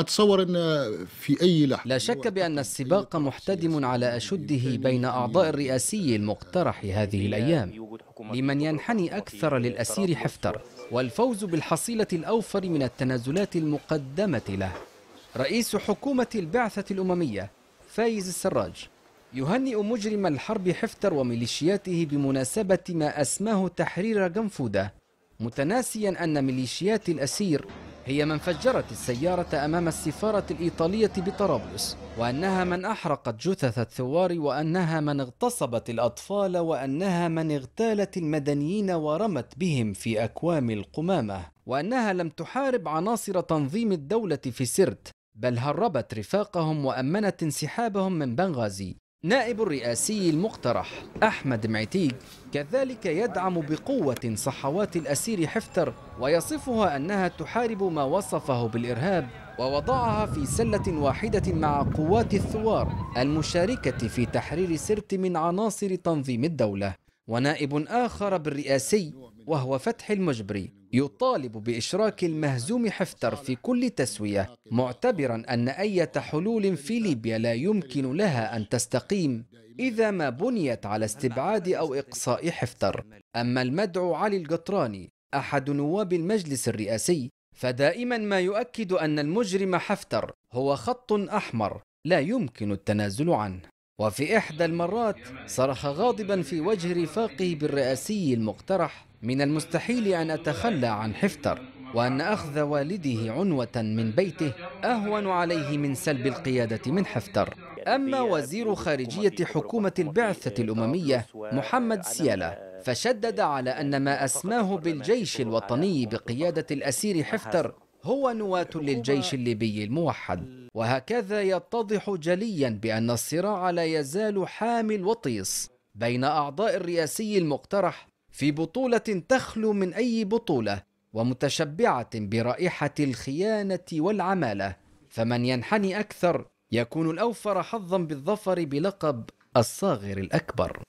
أتصور أن في أي لحظة لا شك بأن السباق محتدم على أشده بين أعضاء الرئاسي المقترح هذه الأيام لمن ينحني أكثر للأسير حفتر والفوز بالحصيلة الأوفر من التنازلات المقدمة له رئيس حكومة البعثة الأممية فايز السراج يهنئ مجرم الحرب حفتر وميليشياته بمناسبة ما أسماه تحرير جنفودة متناسيا أن ميليشيات الأسير هي من فجرت السيارة أمام السفارة الإيطالية بطرابلس وأنها من أحرقت جثث الثوار وأنها من اغتصبت الأطفال وأنها من اغتالت المدنيين ورمت بهم في أكوام القمامة وأنها لم تحارب عناصر تنظيم الدولة في سرت بل هربت رفاقهم وأمنت انسحابهم من بنغازي نائب الرئاسي المقترح أحمد معتيق كذلك يدعم بقوة صحوات الأسير حفتر ويصفها أنها تحارب ما وصفه بالإرهاب ووضعها في سلة واحدة مع قوات الثوار المشاركة في تحرير سرت من عناصر تنظيم الدولة ونائب آخر بالرئاسي وهو فتح المجبري يطالب بإشراك المهزوم حفتر في كل تسوية معتبرا أن أي حلول في ليبيا لا يمكن لها أن تستقيم إذا ما بنيت على استبعاد أو إقصاء حفتر أما المدعو علي القطراني أحد نواب المجلس الرئاسي فدائما ما يؤكد أن المجرم حفتر هو خط أحمر لا يمكن التنازل عنه وفي إحدى المرات صرخ غاضبا في وجه رفاقه بالرئاسي المقترح من المستحيل أن أتخلى عن حفتر وأن أخذ والده عنوة من بيته أهون عليه من سلب القيادة من حفتر أما وزير خارجية حكومة البعثة الأممية محمد سيالة فشدد على أن ما أسماه بالجيش الوطني بقيادة الأسير حفتر هو نواة للجيش الليبي الموحد وهكذا يتضح جليا بأن الصراع لا يزال حامي الوطيس بين أعضاء الرئاسي المقترح في بطولة تخلو من أي بطولة ومتشبعة برائحة الخيانة والعمالة فمن ينحني أكثر يكون الأوفر حظا بالظفر بلقب الصاغر الأكبر